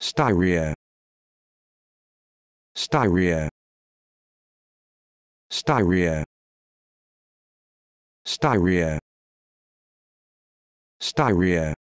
styria styria styria styria styria